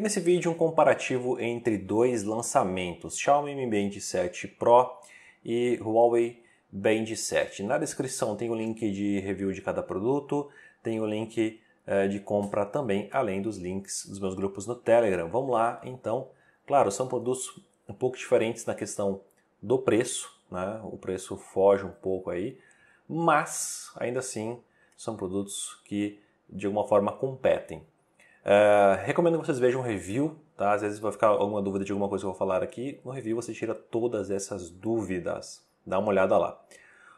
E nesse vídeo um comparativo entre dois lançamentos, Xiaomi Mi Band 7 Pro e Huawei Band 7. Na descrição tem o link de review de cada produto, tem o link eh, de compra também, além dos links dos meus grupos no Telegram. Vamos lá, então. Claro, são produtos um pouco diferentes na questão do preço, né? o preço foge um pouco aí, mas ainda assim são produtos que de alguma forma competem. Eh, recomendo que vocês vejam o review, tá? Às vezes vai ficar alguma dúvida de alguma coisa que eu vou falar aqui. No review você tira todas essas dúvidas. Dá uma olhada lá.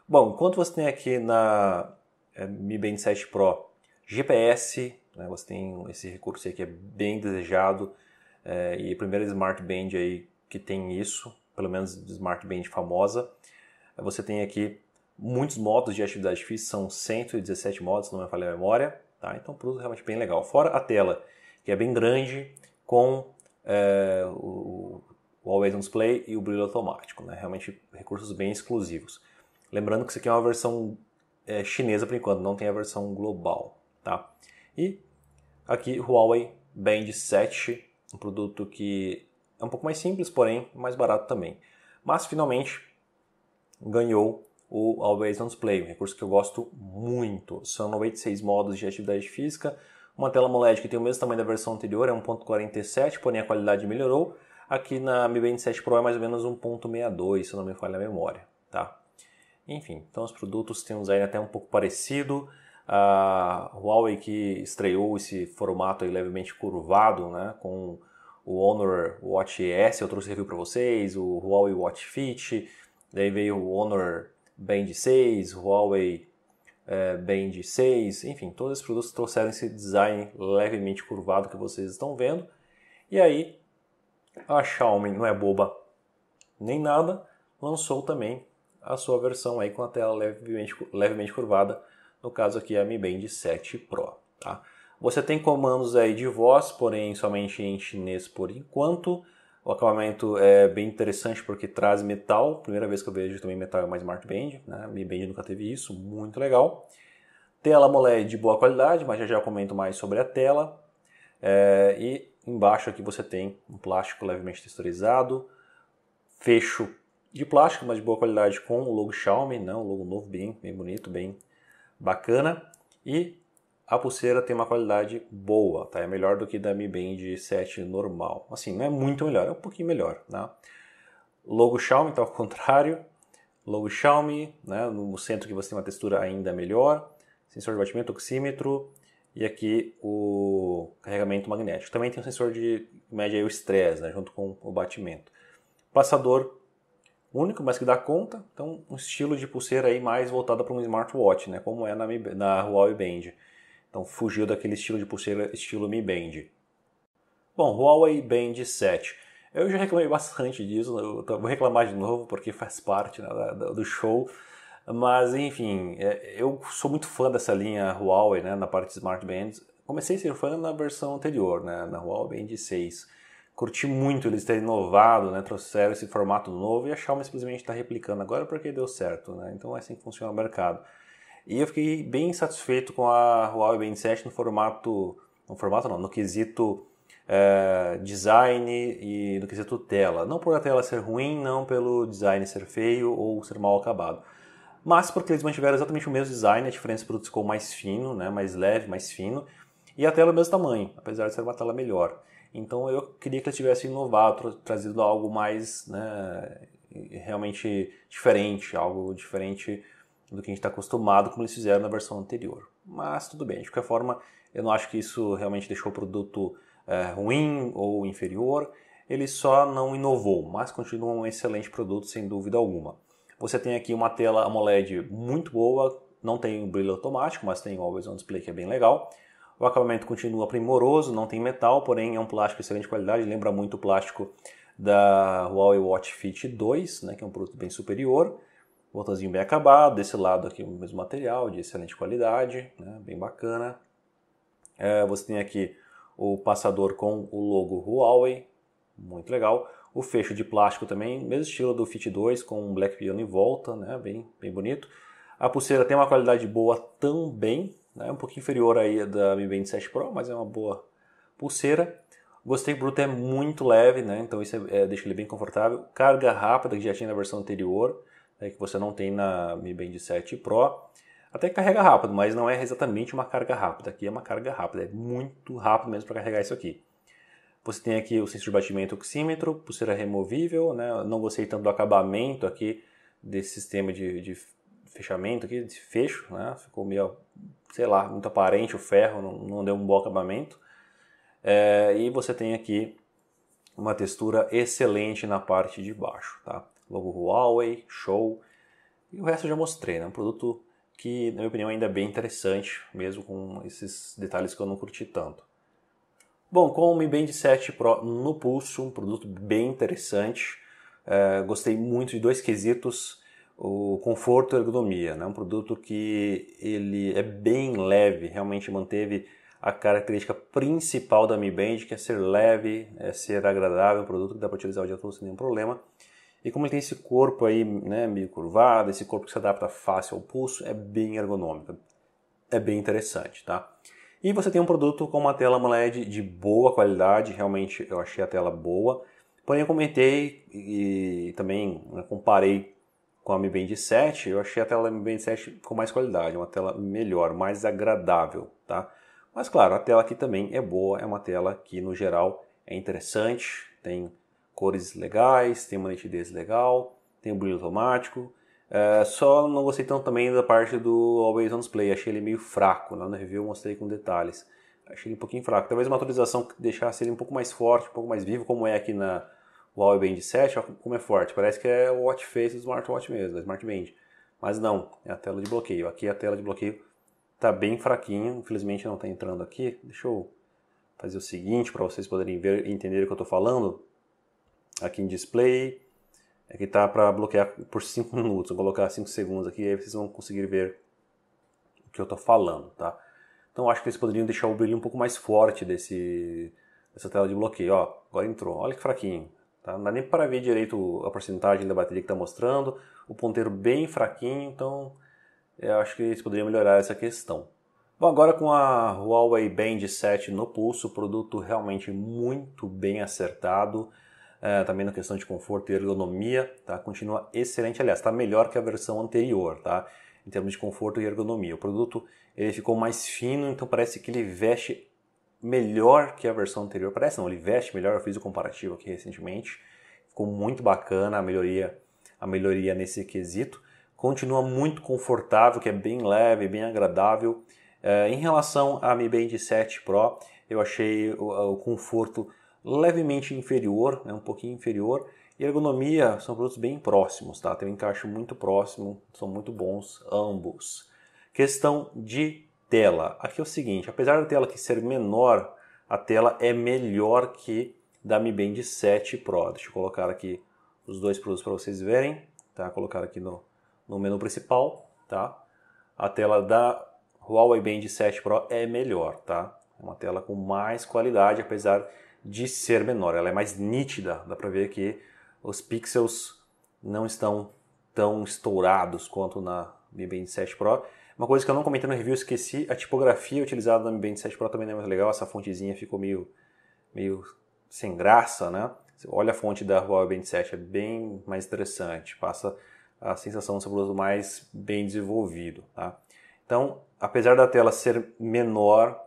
Bom, enquanto você tem aqui na eh, Mi Band 7 Pro GPS, né? você tem esse recurso aí que é bem desejado é, e a primeira Smart Band aí que tem isso, pelo menos Smart Band famosa. Você tem aqui muitos modos de atividade física, são 117 modos, não me falha a memória. Tá? Então, um produto é realmente bem legal. Fora a tela, que é bem grande, com é, o, o Always On Display e o brilho automático. Né? Realmente recursos bem exclusivos. Lembrando que isso aqui é uma versão é, chinesa por enquanto, não tem a versão global. Tá? E aqui Huawei Band 7, um produto que é um pouco mais simples, porém mais barato também. Mas finalmente ganhou o Always On Display, um recurso que eu gosto muito. São 96 modos de atividade física, uma tela AMOLED que tem o mesmo tamanho da versão anterior, é 1.47, porém a qualidade melhorou. Aqui na Mi Band 7 Pro é mais ou menos 1.62, se não me falha a memória, tá? Enfim, então os produtos têm um design até um pouco parecido. A Huawei que estreou esse formato aí levemente curvado, né, com o Honor Watch S, eu trouxe review para vocês, o Huawei Watch Fit, daí veio o Honor Band 6, Huawei é, Band 6, enfim, todos esses produtos trouxeram esse design levemente curvado que vocês estão vendo. E aí, a Xiaomi não é boba nem nada, lançou também a sua versão aí com a tela levemente, levemente curvada, no caso aqui a Mi Band 7 Pro, tá? Você tem comandos aí de voz, porém somente em chinês por enquanto. O acabamento é bem interessante porque traz metal. Primeira vez que eu vejo também metal é uma Smart Band. Né? Mi Band nunca teve isso, muito legal. Tela AMOLED de boa qualidade, mas já já comento mais sobre a tela. É, e embaixo aqui você tem um plástico levemente texturizado, fecho de plástico, mas de boa qualidade com o logo Xiaomi, né? um logo novo, bem, bem bonito, bem bacana. E a pulseira tem uma qualidade boa, tá? É melhor do que da Mi Band 7 normal. Assim, não é muito melhor, é um pouquinho melhor, né? Logo Xiaomi tá ao contrário. Logo Xiaomi, né? No centro que você tem uma textura ainda melhor. Sensor de batimento, oxímetro. E aqui o carregamento magnético. Também tem um sensor de que mede o estresse, né? Junto com o batimento. Passador único, mas que dá conta. Então, um estilo de pulseira aí mais voltada para um smartwatch, né? Como é na, Mi, na Huawei Band. Então fugiu daquele estilo de pulseira estilo Mi Band. Bom, Huawei Band 7. Eu já reclamei bastante disso, vou reclamar de novo porque faz parte né, do show. Mas enfim, é, eu sou muito fã dessa linha Huawei, né, na parte de Smart Bands. Comecei a ser fã na versão anterior, né, na Huawei Band 6. Curti muito eles terem inovado, né, trouxeram esse formato novo e a Xiaomi simplesmente está replicando agora porque deu certo. Né? Então é assim que funciona o mercado. E eu fiquei bem satisfeito com a Huawei Band 7 no formato, no formato não, no quesito é, design e no quesito tela. Não por a tela ser ruim, não pelo design ser feio ou ser mal acabado. Mas porque eles mantiveram exatamente o mesmo design, a diferença produto ficou mais fino, né, mais leve, mais fino, e a tela é o mesmo tamanho, apesar de ser uma tela melhor. Então eu queria que eles tivessem inovado, trazido algo mais né, realmente diferente, algo diferente do que a gente está acostumado, como eles fizeram na versão anterior. Mas tudo bem, de qualquer forma, eu não acho que isso realmente deixou o produto é, ruim ou inferior, ele só não inovou, mas continua um excelente produto sem dúvida alguma. Você tem aqui uma tela AMOLED muito boa, não tem o brilho automático, mas tem o Always On Display que é bem legal. O acabamento continua primoroso, não tem metal, porém é um plástico de excelente qualidade, lembra muito o plástico da Huawei Watch Fit 2, né, que é um produto bem superior. Botãozinho bem acabado, desse lado aqui o mesmo material, de excelente qualidade, né? bem bacana. É, você tem aqui o passador com o logo Huawei, muito legal. O fecho de plástico também, mesmo estilo do Fit 2, com um Black Piano em volta, né? bem, bem bonito. A pulseira tem uma qualidade boa também, né? um pouquinho inferior aí da Mi Band 7 Pro, mas é uma boa pulseira. Gostei, bruto é muito leve, né? Então isso é, é, deixa ele bem confortável. Carga rápida que já tinha na versão anterior né, que você não tem na Mi Band 7 Pro. Até carrega rápido, mas não é exatamente uma carga rápida. Aqui é uma carga rápida, é muito rápido mesmo para carregar isso aqui. Você tem aqui o sensor de batimento oxímetro, pulseira removível, né? não gostei tanto do acabamento aqui desse sistema de, de fechamento aqui, de fecho, né? ficou meio, sei lá, muito aparente o ferro, não, não deu um bom acabamento. É, e você tem aqui uma textura excelente na parte de baixo, tá? logo Huawei, Show. E o resto eu já mostrei, né? Um produto que, na minha opinião, ainda é bem interessante, mesmo com esses detalhes que eu não curti tanto. Bom, com o Mi Band 7 Pro no pulso, um produto bem interessante. É, gostei muito de dois quesitos, o conforto e ergonomia. Né? Um produto que ele é bem leve, realmente manteve a característica principal da Mi Band, que é ser leve, é ser agradável, um produto que dá para utilizar o dia todo sem nenhum problema. E como ele tem esse corpo aí, né, meio curvado, esse corpo que se adapta fácil ao pulso, é bem ergonômico, é bem interessante, tá? E você tem um produto com uma tela AMOLED de boa qualidade, realmente eu achei a tela boa. Porém, eu comentei e também né, comparei com a Mi Band 7, eu achei a tela da Mi Band 7 com mais qualidade, uma tela melhor, mais agradável, tá? Mas claro, a tela aqui também é boa, é uma tela que no geral é interessante, tem cores legais, tem uma nitidez legal, tem um brilho automático. É, só não gostei tanto também da parte do Always On Display, achei ele meio fraco. Lá review eu mostrei com detalhes. Achei ele um pouquinho fraco. Talvez uma atualização que deixasse ele um pouco mais forte, um pouco mais vivo, como é aqui na Huawei Band 7. Olha como é forte, parece que é o watch face do smartwatch mesmo, da Smart Band. Mas não, é a tela de bloqueio. Aqui a tela de bloqueio está bem fraquinha, infelizmente não está entrando aqui. Deixa eu fazer o seguinte para vocês poderem ver e entender o que eu estou falando aqui em display. Aqui tá para bloquear por 5 minutos, vou colocar 5 segundos aqui, aí vocês vão conseguir ver o que eu estou falando, tá? Então acho que vocês poderiam deixar o brilho um pouco mais forte desse, dessa tela de bloqueio, ó, agora entrou, olha que fraquinho, tá? Não dá nem para ver direito a porcentagem da bateria que está mostrando, o ponteiro bem fraquinho, então eu é, acho que vocês poderiam melhorar essa questão. Bom, agora com a Huawei Band 7 no pulso, produto realmente muito bem acertado, é, também na questão de conforto e ergonomia, tá? Continua excelente, aliás, está melhor que a versão anterior, tá? Em termos de conforto e ergonomia. O produto ele ficou mais fino, então parece que ele veste melhor que a versão anterior. Parece não, ele veste melhor, eu fiz o comparativo aqui recentemente. Ficou muito bacana a melhoria, a melhoria nesse quesito. Continua muito confortável, que é bem leve, bem agradável. É, em relação à Mi Band 7 Pro, eu achei o, o conforto levemente inferior, né, um pouquinho inferior. E ergonomia são produtos bem próximos, tá? Tem um encaixe muito próximo, são muito bons ambos. Questão de tela. Aqui é o seguinte, apesar da tela que ser menor, a tela é melhor que da Mi Band 7 Pro. Deixa eu colocar aqui os dois produtos para vocês verem, tá? Colocar aqui no, no menu principal, tá? A tela da Huawei Band 7 Pro é melhor, tá? Uma tela com mais qualidade, apesar de de ser menor, ela é mais nítida, dá para ver que os pixels não estão tão estourados quanto na Mi Band 7 Pro. Uma coisa que eu não comentei no review, esqueci, a tipografia utilizada na Mi Band 7 Pro também não é muito legal, essa fontezinha ficou meio, meio sem graça, né? Olha a fonte da Huawei Band 7, é bem mais interessante, passa a sensação de ser um produto mais bem desenvolvido, tá? Então, apesar da tela ser menor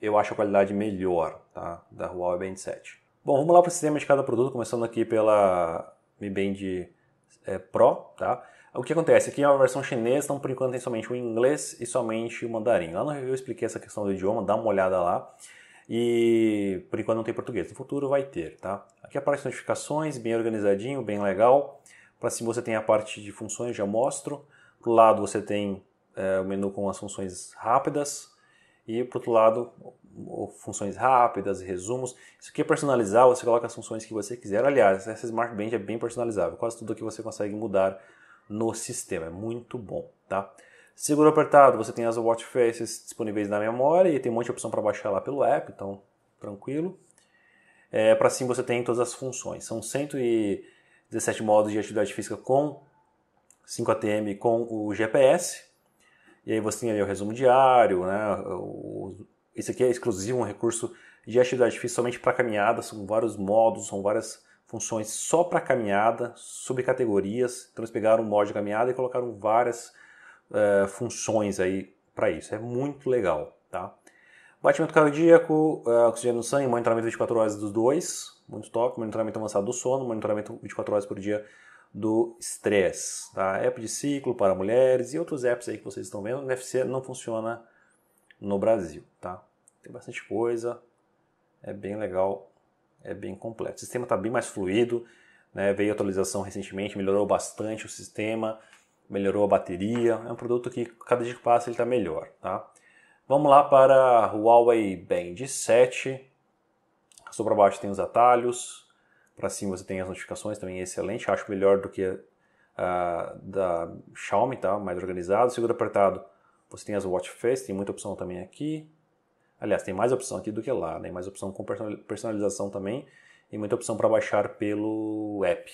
eu acho a qualidade melhor tá? da Huawei Band 7. Bom, vamos lá para o sistema de cada produto, começando aqui pela Mi Band é, Pro. Tá? O que acontece? Aqui é uma versão chinesa, então por enquanto tem somente o inglês e somente o mandarim. Lá no review eu expliquei essa questão do idioma, dá uma olhada lá. E por enquanto não tem português, no futuro vai ter, tá? Aqui aparece notificações, bem organizadinho, bem legal. Para cima você tem a parte de funções, já mostro. Do lado você tem é, o menu com as funções rápidas. E, por outro lado, funções rápidas, resumos. Isso aqui é personalizar, você coloca as funções que você quiser. Aliás, essa Smart Band é bem personalizável. Quase tudo que você consegue mudar no sistema. É muito bom, tá? Seguro apertado, você tem as watch faces disponíveis na memória e tem um monte de opção para baixar lá pelo app, então tranquilo. É, para sim você tem todas as funções. São 117 modos de atividade física com 5 ATM com o GPS, e aí você tem ali o resumo diário, né? esse aqui é exclusivo, um recurso de atividade física somente para caminhada, são vários modos, são várias funções só para caminhada, subcategorias. Então eles pegaram um modo de caminhada e colocaram várias uh, funções aí para isso. É muito legal, tá? Batimento cardíaco, uh, eh, oxigênio no sangue, monitoramento 24 horas dos dois, muito top, monitoramento avançado do sono, monitoramento 24 horas por dia do estresse. Tá? App de ciclo para mulheres e outros apps aí que vocês estão vendo. O NFC não funciona no Brasil. Tá? Tem bastante coisa, é bem legal, é bem completo. O sistema está bem mais fluido, né? veio atualização recentemente, melhorou bastante o sistema, melhorou a bateria. É um produto que cada dia que passa ele está melhor. Tá? Vamos lá para Huawei Band 7. Sobre baixo tem os atalhos, para cima você tem as notificações, também é excelente. Acho melhor do que a ah, da Xiaomi, tá? Mais organizado. Segundo apertado, você tem as Watch Face, tem muita opção também aqui. Aliás, tem mais opção aqui do que lá, né? Mais opção com personalização também e muita opção para baixar pelo app.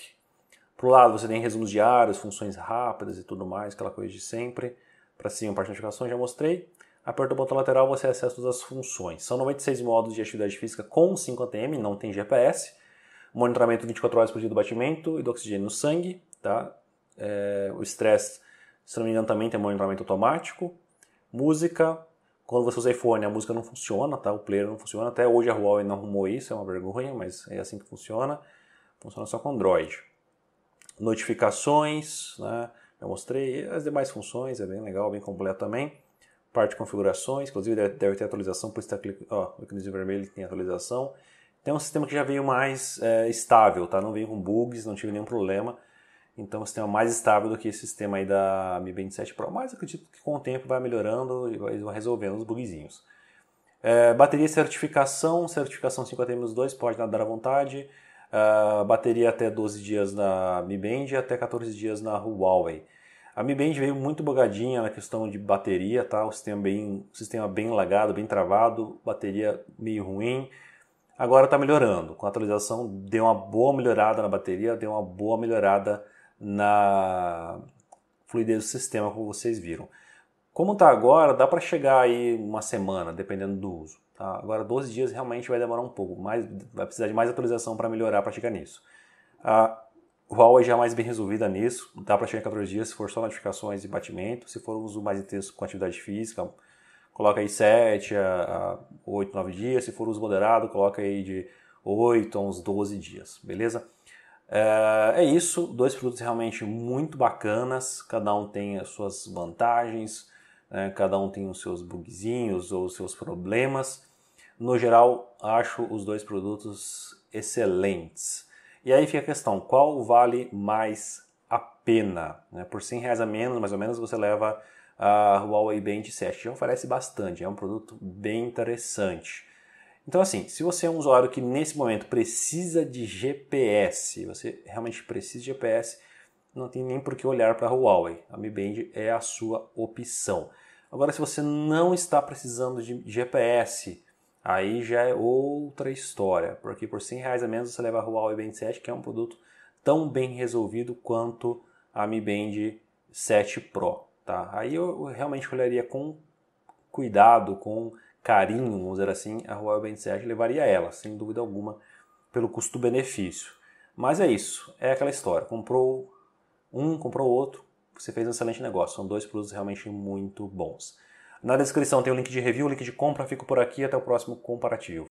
Pro lado você tem resumos diários, funções rápidas e tudo mais, aquela coisa de sempre. Para cima, parte de notificações, já mostrei. Aperta o botão lateral, você acessa todas as funções. São 96 modos de atividade física com 5 ATM, não tem GPS monitoramento 24 horas por dia do batimento e do oxigênio no sangue, tá? É, o estresse, se não me engano, também tem monitoramento automático. Música, quando você usa iPhone, a música não funciona, tá? O player não funciona. Até hoje a Huawei não arrumou isso, é uma vergonha, mas é assim que funciona. Funciona só com Android. Notificações, né? Eu mostrei as demais funções, é bem legal, bem completo também. Parte de configurações, inclusive deve, ter atualização, por isso está clicando, ó, o vermelho tem atualização. Então é um sistema que já veio mais é, estável, tá? Não veio com bugs, não tive nenhum problema. Então é um sistema mais estável do que esse sistema aí da Mi Band 7 Pro. Mas acredito que com o tempo vai melhorando e vai resolvendo os bugzinhos. É, bateria certificação, certificação 50M2 pode nadar à vontade. Uh, bateria até 12 dias na Mi Band e até 14 dias na Huawei. A Mi Band veio muito bugadinha na questão de bateria, tá? O sistema bem, o sistema bem lagado, bem travado, bateria meio ruim. Agora está melhorando. Com a atualização, deu uma boa melhorada na bateria, deu uma boa melhorada na fluidez do sistema, como vocês viram. Como está agora, dá para chegar aí uma semana, dependendo do uso. Tá? Agora, 12 dias realmente vai demorar um pouco, mas vai precisar de mais atualização para melhorar, para chegar nisso. A Huawei já é mais bem resolvida nisso, dá para chegar em 14 dias se for só notificações e batimento, se for um uso mais intenso com atividade física, coloca aí 7 a, a 8, 9 dias. Se for uso moderado, coloca aí de 8 a uns 12 dias, beleza? É, é isso, dois produtos realmente muito bacanas, cada um tem as suas vantagens, né? cada um tem os seus bugzinhos ou os seus problemas. No geral, acho os dois produtos excelentes. E aí fica a questão, qual vale mais a pena? Né? Por 100 reais a menos, mais ou menos, você leva a Huawei Band 7 já oferece bastante, é um produto bem interessante. Então, assim, se você é um usuário que nesse momento precisa de GPS, você realmente precisa de GPS, não tem nem por que olhar para a Huawei. A Mi Band é a sua opção. Agora, se você não está precisando de GPS, aí já é outra história, porque por 100 reais a menos você leva a Huawei Band 7, que é um produto tão bem resolvido quanto a Mi Band 7 Pro. Tá? Aí eu realmente olharia com cuidado, com carinho, vamos dizer assim, a Huawei Band 7 levaria ela, sem dúvida alguma, pelo custo-benefício. Mas é isso, é aquela história. Comprou um, comprou outro, você fez um excelente negócio. São dois produtos realmente muito bons. Na descrição tem o link de review, o link de compra. Fico por aqui, até o próximo comparativo.